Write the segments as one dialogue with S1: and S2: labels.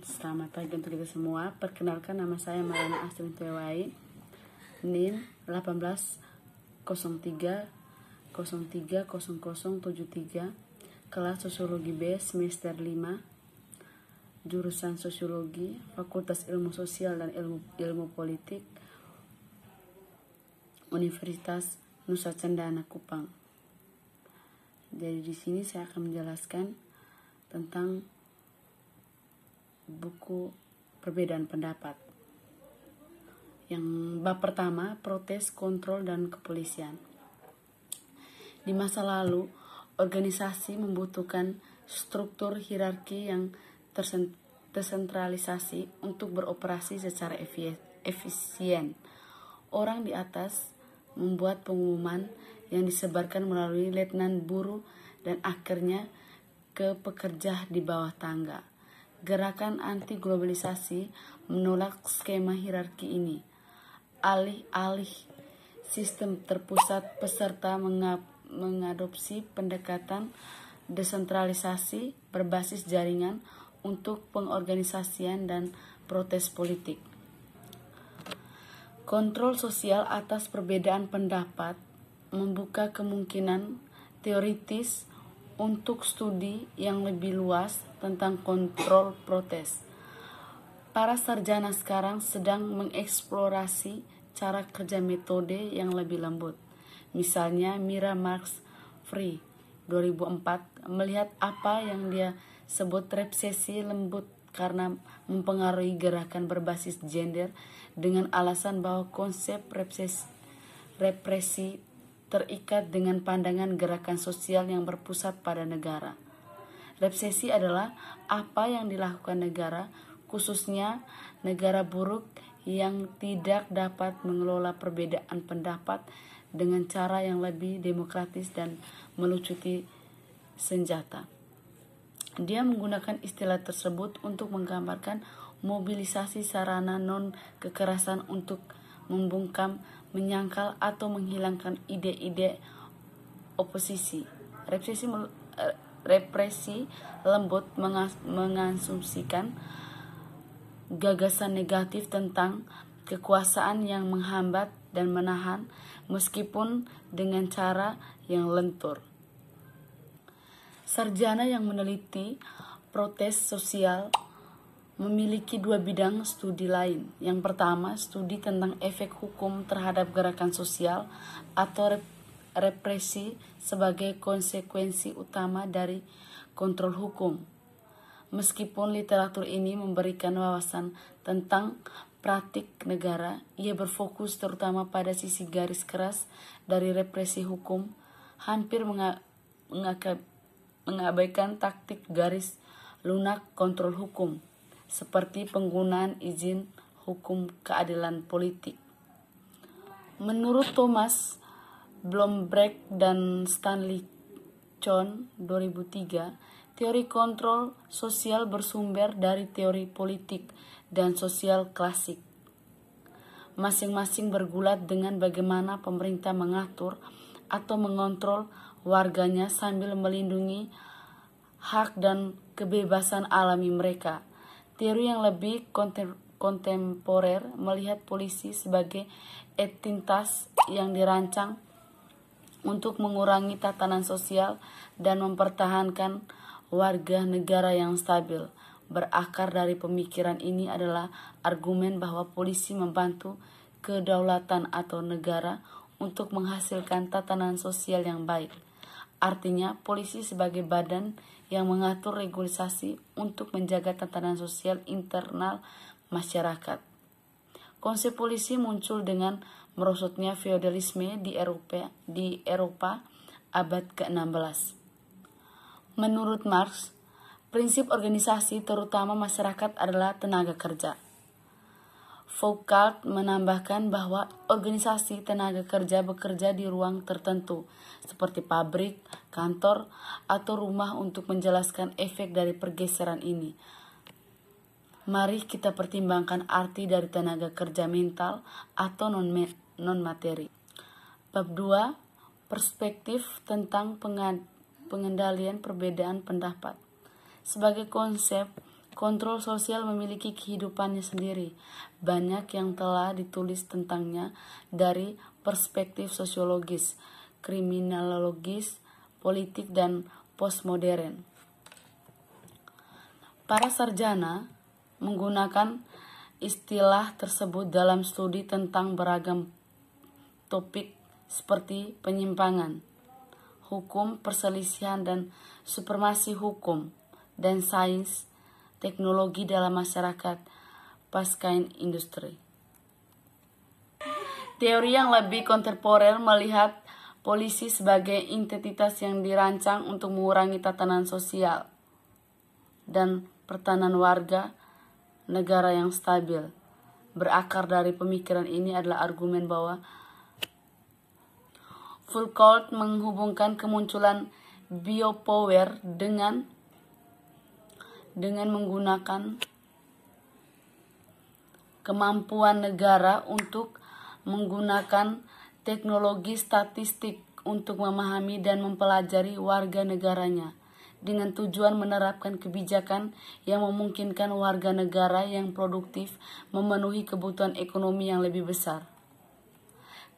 S1: Selamat pagi untuk kita semua. Perkenalkan nama saya Marana Astrid Tewai. NIM 1803 kelas Sosiologi B semester 5 jurusan Sosiologi Fakultas Ilmu Sosial dan Ilmu Ilmu Politik Universitas Nusa Cendana Kupang. Jadi di sini saya akan menjelaskan tentang buku perbedaan pendapat. Yang bab pertama, protes, kontrol, dan kepolisian. Di masa lalu, organisasi membutuhkan struktur hierarki yang tersentralisasi untuk beroperasi secara efisien. Orang di atas membuat pengumuman yang disebarkan melalui letnan buruh dan akhirnya ke pekerja di bawah tangga. Gerakan anti globalisasi menolak skema hierarki ini. Alih-alih sistem terpusat peserta mengadopsi pendekatan desentralisasi berbasis jaringan untuk pengorganisasian dan protes politik. Kontrol sosial atas perbedaan pendapat membuka kemungkinan teoritis untuk studi yang lebih luas tentang kontrol protes. Para sarjana sekarang sedang mengeksplorasi cara kerja metode yang lebih lembut. Misalnya Mira Marx Free 2004 melihat apa yang dia sebut repsesi lembut karena mempengaruhi gerakan berbasis gender dengan alasan bahwa konsep repsesi, represi terikat dengan pandangan gerakan sosial yang berpusat pada negara. Resesi adalah apa yang dilakukan negara, khususnya negara buruk yang tidak dapat mengelola perbedaan pendapat dengan cara yang lebih demokratis dan melucuti senjata. Dia menggunakan istilah tersebut untuk menggambarkan mobilisasi sarana non kekerasan untuk membungkam, menyangkal atau menghilangkan ide-ide oposisi. Represi represi lembut mengasumsikan gagasan negatif tentang kekuasaan yang menghambat dan menahan meskipun dengan cara yang lentur. Sarjana yang meneliti protes sosial memiliki dua bidang studi lain. Yang pertama, studi tentang efek hukum terhadap gerakan sosial atau represi sebagai konsekuensi utama dari kontrol hukum. Meskipun literatur ini memberikan wawasan tentang praktik negara, ia berfokus terutama pada sisi garis keras dari represi hukum, hampir mengabaikan taktik garis lunak kontrol hukum, seperti penggunaan izin hukum keadilan politik. Menurut Thomas, Bloomberg dan Stanley Chon 2003, teori kontrol sosial bersumber dari teori politik dan sosial klasik. Masing-masing bergulat dengan bagaimana pemerintah mengatur atau mengontrol warganya sambil melindungi hak dan kebebasan alami mereka. Teori yang lebih kontemporer melihat polisi sebagai etintas yang dirancang untuk mengurangi tatanan sosial dan mempertahankan warga negara yang stabil. Berakar dari pemikiran ini adalah argumen bahwa polisi membantu kedaulatan atau negara untuk menghasilkan tatanan sosial yang baik. Artinya, polisi sebagai badan yang mengatur regulasi untuk menjaga tatanan sosial internal masyarakat. Konsep polisi muncul dengan merosotnya feodalisme di Eropa, di Eropa abad ke-16. Menurut Marx, prinsip organisasi terutama masyarakat adalah tenaga kerja. Foucault menambahkan bahwa organisasi tenaga kerja bekerja di ruang tertentu, seperti pabrik, kantor, atau rumah untuk menjelaskan efek dari pergeseran ini. Mari kita pertimbangkan arti dari tenaga kerja mental atau non-mental non materi. Bab 2, perspektif tentang pengendalian perbedaan pendapat. Sebagai konsep, kontrol sosial memiliki kehidupannya sendiri. Banyak yang telah ditulis tentangnya dari perspektif sosiologis, kriminologis, politik dan postmodern. Para sarjana menggunakan istilah tersebut dalam studi tentang beragam topik seperti penyimpangan, hukum perselisihan dan supremasi hukum, dan sains, teknologi dalam masyarakat paskain industri. Teori yang lebih kontemporer melihat polisi sebagai identitas yang dirancang untuk mengurangi tatanan sosial dan pertahanan warga negara yang stabil. Berakar dari pemikiran ini adalah argumen bahwa Foucault menghubungkan kemunculan biopower dengan dengan menggunakan kemampuan negara untuk menggunakan teknologi statistik untuk memahami dan mempelajari warga negaranya dengan tujuan menerapkan kebijakan yang memungkinkan warga negara yang produktif memenuhi kebutuhan ekonomi yang lebih besar.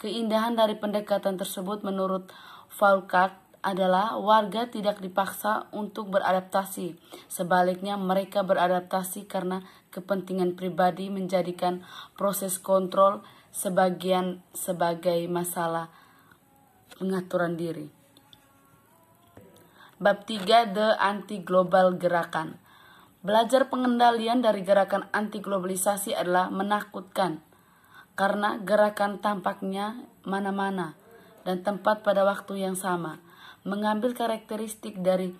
S1: Keindahan dari pendekatan tersebut menurut Falkart adalah warga tidak dipaksa untuk beradaptasi. Sebaliknya mereka beradaptasi karena kepentingan pribadi menjadikan proses kontrol sebagian sebagai masalah pengaturan diri. Bab 3 The Anti Global Gerakan. Belajar pengendalian dari gerakan anti globalisasi adalah menakutkan karena gerakan tampaknya mana-mana dan tempat pada waktu yang sama. Mengambil karakteristik dari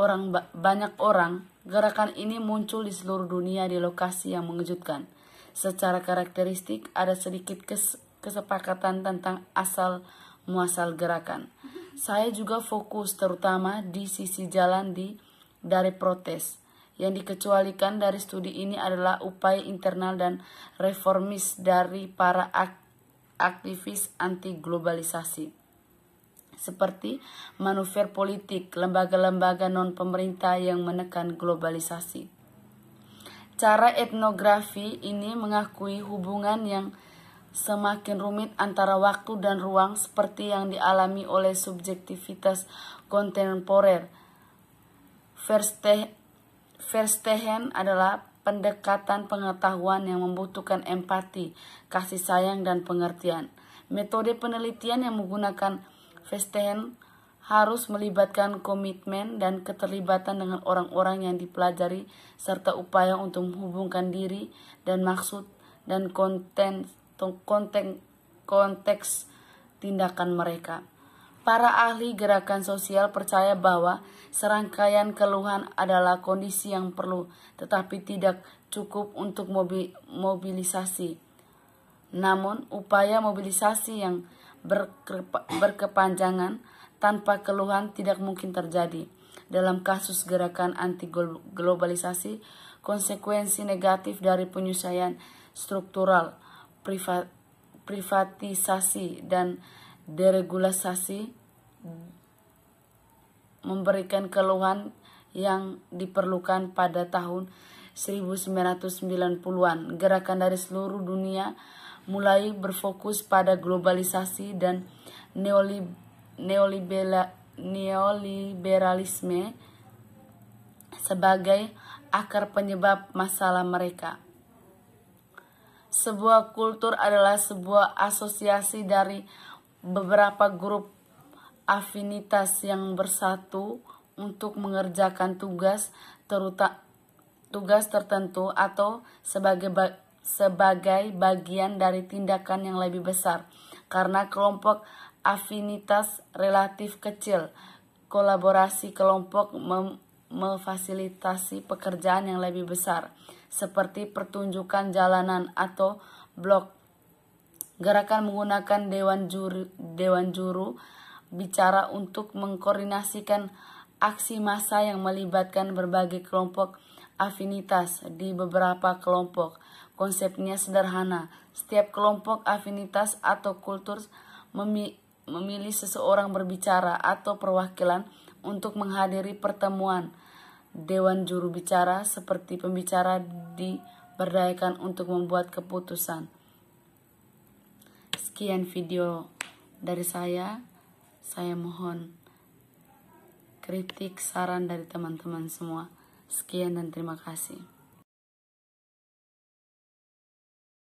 S1: orang banyak orang, gerakan ini muncul di seluruh dunia di lokasi yang mengejutkan. Secara karakteristik ada sedikit kes kesepakatan tentang asal muasal gerakan. Mm-hmm. Saya juga fokus terutama di sisi jalan di dari protes yang dikecualikan dari studi ini adalah upaya internal dan reformis dari para aktivis anti globalisasi seperti manuver politik, lembaga-lembaga non pemerintah yang menekan globalisasi. Cara etnografi ini mengakui hubungan yang semakin rumit antara waktu dan ruang seperti yang dialami oleh subjektivitas kontemporer. Verstehen adalah pendekatan pengetahuan yang membutuhkan empati, kasih sayang, dan pengertian. Metode penelitian yang menggunakan Verstehen harus melibatkan komitmen dan keterlibatan dengan orang-orang yang dipelajari serta upaya untuk menghubungkan diri dan maksud dan konten, konten konteks tindakan mereka. Para ahli gerakan sosial percaya bahwa serangkaian keluhan adalah kondisi yang perlu, tetapi tidak cukup untuk mobilisasi. Namun, upaya mobilisasi yang berkepanjangan tanpa keluhan tidak mungkin terjadi. Dalam kasus gerakan anti-globalisasi, konsekuensi negatif dari penyelesaian struktural, privatisasi, dan deregulasi memberikan keluhan yang diperlukan pada tahun 1990-an. Gerakan dari seluruh dunia mulai berfokus pada globalisasi dan neoliberalisme sebagai akar penyebab masalah mereka. Sebuah kultur adalah sebuah asosiasi dari beberapa grup afinitas yang bersatu untuk mengerjakan tugas teruta, tugas tertentu atau sebagai ba, sebagai bagian dari tindakan yang lebih besar karena kelompok afinitas relatif kecil kolaborasi kelompok mem, memfasilitasi pekerjaan yang lebih besar, seperti pertunjukan jalanan atau blok. Gerakan menggunakan dewan juru, dewan juru bicara untuk mengkoordinasikan aksi massa yang melibatkan berbagai kelompok afinitas di beberapa kelompok. Konsepnya sederhana, setiap kelompok afinitas atau kultur memilih seseorang berbicara atau perwakilan untuk menghadiri pertemuan dewan juru bicara seperti pembicara diberdayakan untuk membuat keputusan. Sekian video dari saya. Saya mohon kritik, saran dari teman-teman semua. Sekian dan terima kasih.